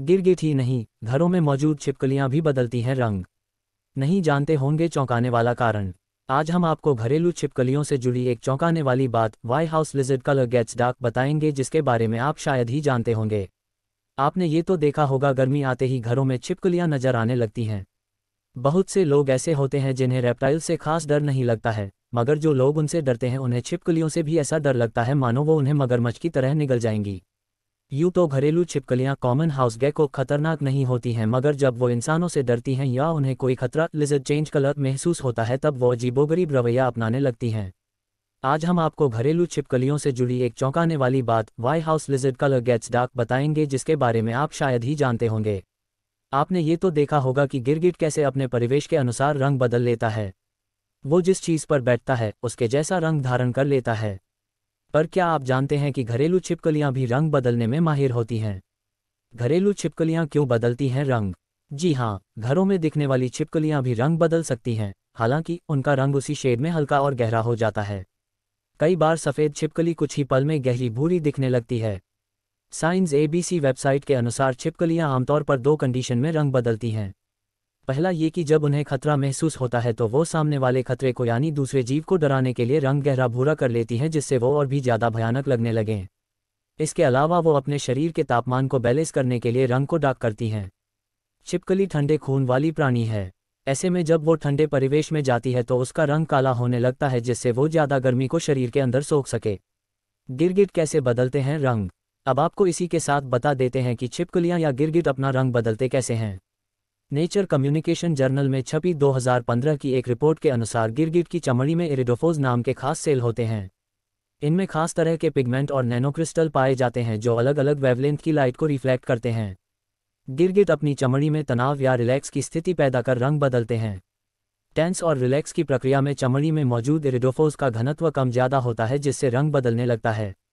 गिरगिट ही नहीं घरों में मौजूद छिपकलियां भी बदलती हैं रंग नहीं जानते होंगे चौंकाने वाला कारण आज हम आपको घरेलू छिपकलियों से जुड़ी एक चौंकाने वाली बात why house lizard colour gets dark बताएंगे जिसके बारे में आप शायद ही जानते होंगे आपने ये तो देखा होगा गर्मी आते ही घरों में छिपकलियां नजर आने लगती हैं बहुत से लोग ऐसे होते हैं जिन्हें रेप्टाइल से खास डर नहीं लगता है मगर जो लोग उनसे डरते हैं उन्हें छिपकलियों से भी ऐसा डर लगता है मानो वो उन्हें मगरमच्छ की तरह निगल जाएंगी यूं तो घरेलू छिपकलियां कॉमन हाउस गैको खतरनाक नहीं होती हैं मगर जब वो इंसानों से डरती हैं या उन्हें कोई खतरा लिजर चेंज कलर महसूस होता है तब वो अजीबोगरीब रवैया अपनाने लगती हैं आज हम आपको घरेलू छिपकलियों से जुड़ी एक चौंकाने वाली बात why house lizard colour gets dark बताएंगे जिसके बारे में आप शायद ही जानते होंगे आपने ये तो देखा होगा कि गिरगिट कैसे अपने परिवेश के अनुसार रंग बदल लेता है वो जिस चीज़ पर बैठता है उसके जैसा रंग धारण कर लेता है पर क्या आप जानते हैं कि घरेलू छिपकलियां भी रंग बदलने में माहिर होती हैं घरेलू छिपकलियां क्यों बदलती हैं रंग जी हाँ घरों में दिखने वाली छिपकलियां भी रंग बदल सकती हैं हालांकि उनका रंग उसी शेड में हल्का और गहरा हो जाता है कई बार सफ़ेद छिपकली कुछ ही पल में गहरी भूरी दिखने लगती है साइंस एबीसी वेबसाइट के अनुसार छिपकलियां आमतौर पर दो कंडीशन में रंग बदलती हैं पहला ये कि जब उन्हें खतरा महसूस होता है तो वो सामने वाले खतरे को यानी दूसरे जीव को डराने के लिए रंग गहरा भूरा कर लेती हैं जिससे वो और भी ज़्यादा भयानक लगने लगें इसके अलावा वो अपने शरीर के तापमान को बैलेंस करने के लिए रंग को डाक करती हैं छिपकली ठंडे खून वाली प्राणी है ऐसे में जब वो ठंडे परिवेश में जाती है तो उसका रंग काला होने लगता है जिससे वो ज़्यादा गर्मी को शरीर के अंदर सोख सके गिरगिट कैसे बदलते हैं रंग अब आपको इसी के साथ बता देते हैं कि छिपकलियाँ या गिरगिट अपना रंग बदलते कैसे हैं नेचर कम्युनिकेशन जर्नल में छपी 2015 की एक रिपोर्ट के अनुसार गिरगिट की चमड़ी में इरिडोफोज नाम के खास सेल होते हैं इनमें खास तरह के पिगमेंट और नैनोक्रिस्टल पाए जाते हैं जो अलग अलग वेवलेंथ की लाइट को रिफ्लेक्ट करते हैं गिरगिट अपनी चमड़ी में तनाव या रिलैक्स की स्थिति पैदा कर रंग बदलते हैं टेंस और रिलैक्स की प्रक्रिया में चमड़ी में मौजूद इरिडोफोज का घनत्व कम ज्यादा होता है जिससे रंग बदलने लगता है